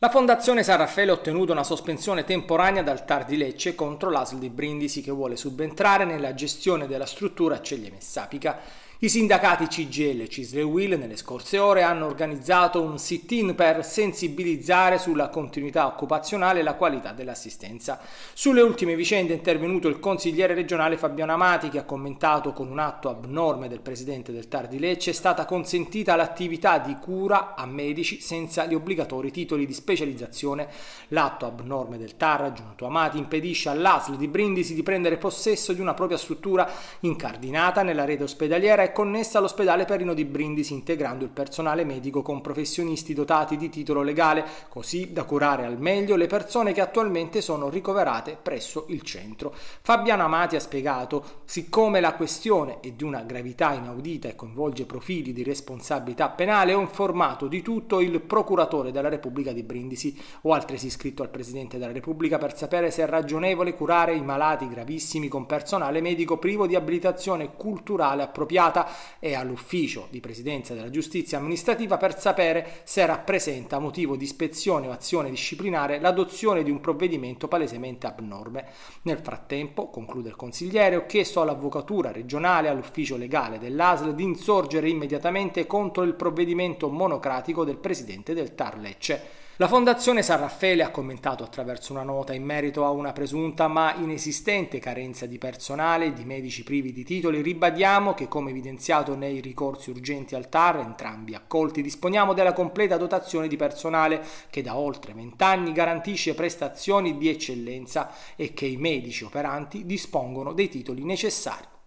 La Fondazione San Raffaele ha ottenuto una sospensione temporanea dal TAR di Lecce contro l'ASL di Brindisi che vuole subentrare nella gestione della struttura a Ceglieme Sapica i sindacati CGL e Cisle Will nelle scorse ore hanno organizzato un sit-in per sensibilizzare sulla continuità occupazionale e la qualità dell'assistenza. Sulle ultime vicende è intervenuto il consigliere regionale Fabiano Amati che ha commentato con un atto abnorme del presidente del TAR di Lecce è stata consentita l'attività di cura a medici senza gli obbligatori titoli di specializzazione. L'atto abnorme del TAR aggiunto Amati impedisce all'ASL di Brindisi di prendere possesso di una propria struttura incardinata nella rete ospedaliera è connessa all'ospedale Perino di Brindisi, integrando il personale medico con professionisti dotati di titolo legale, così da curare al meglio le persone che attualmente sono ricoverate presso il centro. Fabiano Amati ha spiegato, siccome la questione è di una gravità inaudita e coinvolge profili di responsabilità penale, ho informato di tutto il procuratore della Repubblica di Brindisi. Ho altresì scritto al Presidente della Repubblica per sapere se è ragionevole curare i malati gravissimi con personale medico privo di abilitazione culturale appropriata Macerata e all'ufficio di presidenza della giustizia amministrativa per sapere se rappresenta motivo di ispezione o azione disciplinare l'adozione di un provvedimento palesemente abnorme. Nel frattempo, conclude il consigliere, ho chiesto all'avvocatura regionale, e all'ufficio legale dell'ASL di insorgere immediatamente contro il provvedimento monocratico del presidente del Tarlecce. La Fondazione San Raffaele ha commentato attraverso una nota in merito a una presunta ma inesistente carenza di personale e di medici privi di titoli. Ribadiamo che, come evidenziato nei ricorsi urgenti al TAR, entrambi accolti, disponiamo della completa dotazione di personale che da oltre vent'anni garantisce prestazioni di eccellenza e che i medici operanti dispongono dei titoli necessari.